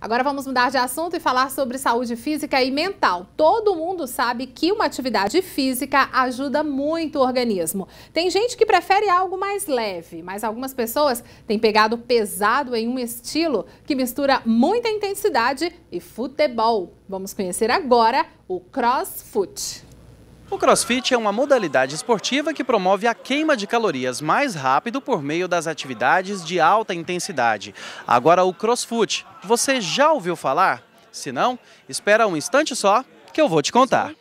Agora vamos mudar de assunto e falar sobre saúde física e mental. Todo mundo sabe que uma atividade física ajuda muito o organismo. Tem gente que prefere algo mais leve, mas algumas pessoas têm pegado pesado em um estilo que mistura muita intensidade e futebol. Vamos conhecer agora o CrossFoot. O crossfit é uma modalidade esportiva que promove a queima de calorias mais rápido por meio das atividades de alta intensidade. Agora o crossfit, você já ouviu falar? Se não, espera um instante só que eu vou te contar.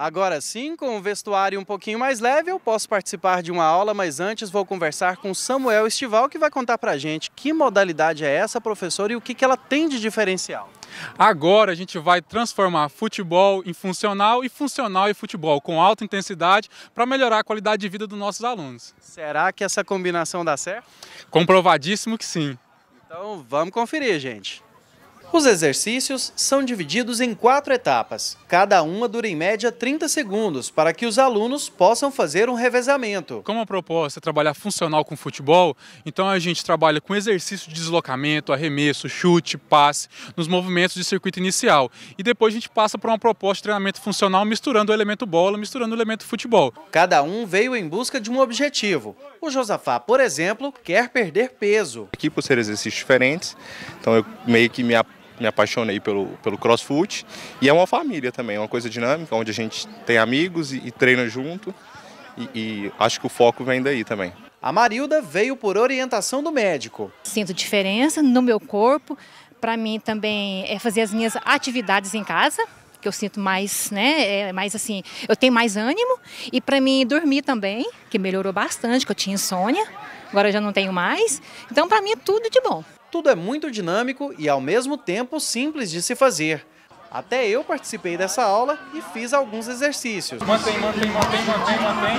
Agora sim, com o vestuário um pouquinho mais leve, eu posso participar de uma aula, mas antes vou conversar com Samuel Estival, que vai contar pra gente que modalidade é essa, professor, e o que, que ela tem de diferencial. Agora a gente vai transformar futebol em funcional e funcional em futebol, com alta intensidade, para melhorar a qualidade de vida dos nossos alunos. Será que essa combinação dá certo? Comprovadíssimo que sim. Então vamos conferir, gente. Os exercícios são divididos em quatro etapas. Cada uma dura em média 30 segundos para que os alunos possam fazer um revezamento. Como a proposta é trabalhar funcional com futebol, então a gente trabalha com exercício de deslocamento, arremesso, chute, passe, nos movimentos de circuito inicial. E depois a gente passa para uma proposta de treinamento funcional misturando o elemento bola, misturando o elemento futebol. Cada um veio em busca de um objetivo. O Josafá, por exemplo, quer perder peso. Aqui por ser exercícios diferentes, então eu meio que me apoio me apaixonei pelo, pelo crossfit. E é uma família também, é uma coisa dinâmica, onde a gente tem amigos e, e treina junto. E, e acho que o foco vem daí também. A Marilda veio por orientação do médico. Sinto diferença no meu corpo. Para mim também é fazer as minhas atividades em casa, que eu sinto mais, né, é mais assim, eu tenho mais ânimo. E para mim dormir também, que melhorou bastante, que eu tinha insônia, agora eu já não tenho mais. Então para mim é tudo de bom. Tudo é muito dinâmico e ao mesmo tempo simples de se fazer. Até eu participei dessa aula e fiz alguns exercícios. Mantém, mantém, mantém, mantém, mantém.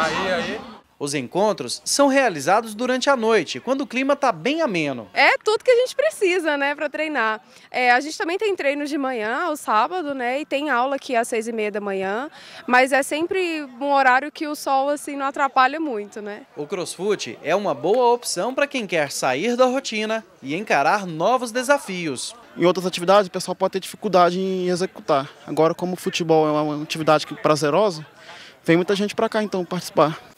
Aí, aí. Os encontros são realizados durante a noite, quando o clima está bem ameno. É tudo que a gente precisa, né, para treinar. É, a gente também tem treinos de manhã, ao sábado, né, e tem aula aqui às seis e meia da manhã, mas é sempre um horário que o sol, assim, não atrapalha muito, né. O crossfute é uma boa opção para quem quer sair da rotina e encarar novos desafios. Em outras atividades, o pessoal pode ter dificuldade em executar. Agora, como o futebol é uma atividade é prazerosa, vem muita gente para cá, então, participar.